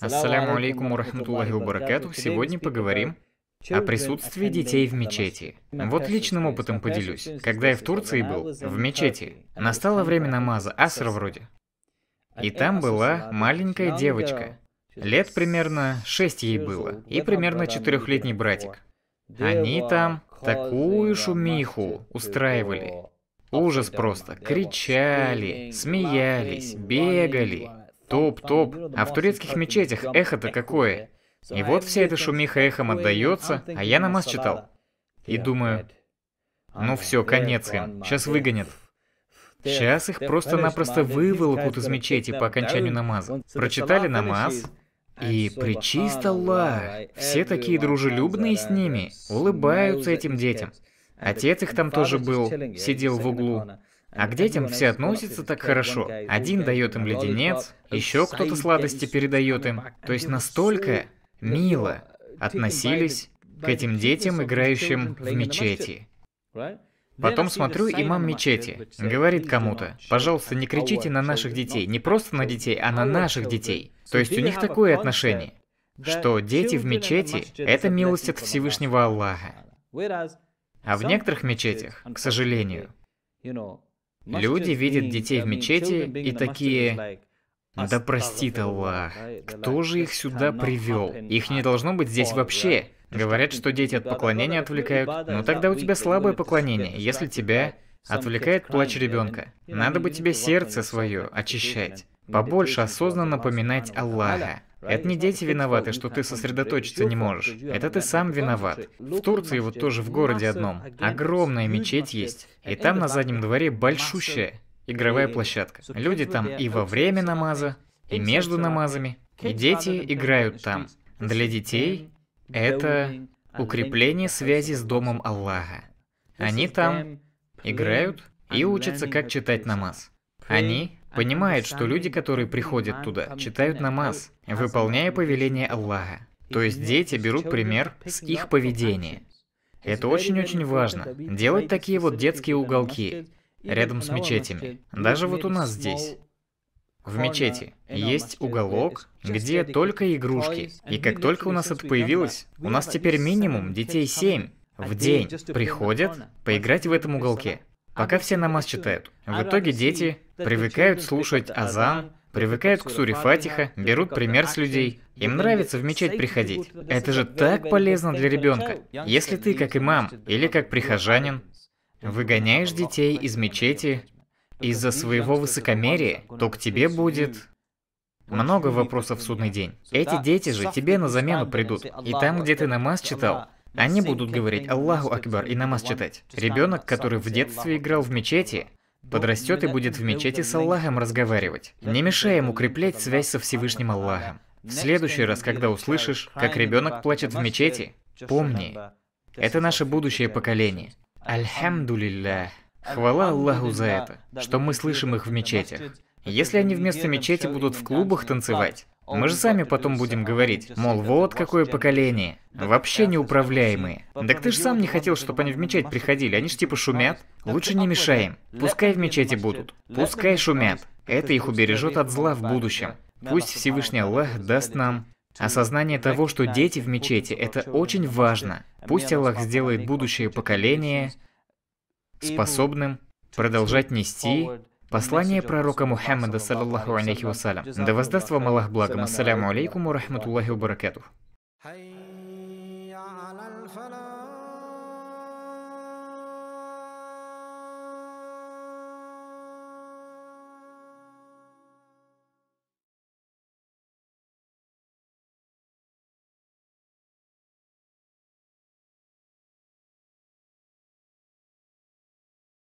Ассаляму алейкум урахматуллахи убаракату. Сегодня поговорим о присутствии детей в мечети. Вот личным опытом поделюсь. Когда я в Турции был, в мечети, настало время намаза, асра вроде. А и там была маленькая девочка. Лет примерно шесть ей было, и примерно четырехлетний братик. Они там такую шумиху устраивали. Ужас просто. Кричали, смеялись, бегали. Топ, топ. А в турецких мечетях эхо-то какое? И вот вся эта шумиха эхом отдается, а я намаз читал. И думаю, ну все, конец им, сейчас выгонят. Сейчас их просто-напросто выволокут из мечети по окончанию намаза. Прочитали намаз, и причист Аллах, все такие дружелюбные с uh, ними, улыбаются этим детям. Отец их там тоже был, сидел в углу. А к детям все относятся так хорошо. Один дает им леденец, еще кто-то сладости передает им. То есть настолько мило относились к этим детям, играющим в мечети. Потом смотрю, имам мечети говорит кому-то, пожалуйста, не кричите на наших детей, не просто на детей, а на наших детей. То есть у них такое отношение, что дети в мечети – это милость от Всевышнего Аллаха. А в некоторых мечетях, к сожалению, Люди видят детей в мечети и такие, да простит Аллах, кто же их сюда привел? Их не должно быть здесь вообще. Ну Говорят, что дети от поклонения отвлекают, но ну, тогда у тебя слабое поклонение, если тебя отвлекает плач ребенка. Надо бы тебе сердце свое очищать, побольше осознанно напоминать Аллаха. Это не дети виноваты, что ты сосредоточиться не можешь. Это ты сам виноват. В Турции вот тоже в городе одном огромная мечеть есть, и там на заднем дворе большущая игровая площадка. Люди там и во время намаза, и между намазами, и дети играют там. Для детей это укрепление связи с домом Аллаха. Они там играют и учатся, как читать намаз. Они понимает, что люди, которые приходят туда, читают намаз, выполняя повеление Аллаха. То есть дети берут пример с их поведения. Это очень-очень важно. Делать такие вот детские уголки рядом с мечетями. Даже вот у нас здесь. В мечети есть уголок, где только игрушки. И как только у нас это появилось, у нас теперь минимум детей 7 а в день приходят поиграть в этом уголке. А пока все намаз читают. В итоге дети привыкают слушать азан, привыкают к суре Фатиха, берут пример с людей. Им нравится в мечеть приходить. Это же так полезно для ребенка. Если ты как имам или как прихожанин выгоняешь детей из мечети из-за своего высокомерия, то к тебе будет много вопросов в судный день. Эти дети же тебе на замену придут. И там, где ты намаз читал, они будут говорить «Аллаху Акбар» и намаз читать. Ребенок, который в детстве играл в мечети, подрастет и будет в мечети с Аллахом разговаривать. Не мешая мешаем укреплять связь со Всевышним Аллахом. В следующий раз, когда услышишь, как ребенок плачет в мечети, помни, это наше будущее поколение. Альхамдулиллях. Хвала Аллаху за это, что мы слышим их в мечетях. Если они вместо мечети будут в клубах танцевать, мы же сами потом будем говорить, мол, вот какое поколение. Вообще неуправляемые. Так ты же сам не хотел, чтобы они в мечеть приходили, они же типа шумят. Лучше не мешаем. Пускай в мечети будут. Пускай шумят. Это их убережет от зла в будущем. Пусть Всевышний Аллах даст нам осознание того, что дети в мечети – это очень важно. Пусть Аллах сделает будущее поколение способным продолжать нести Послание пророка Мухаммада, саллаллаху алейхи вассалям. Да воздаст вам Аллах благом. Ассаляму алейкум ва рахматуллахи ва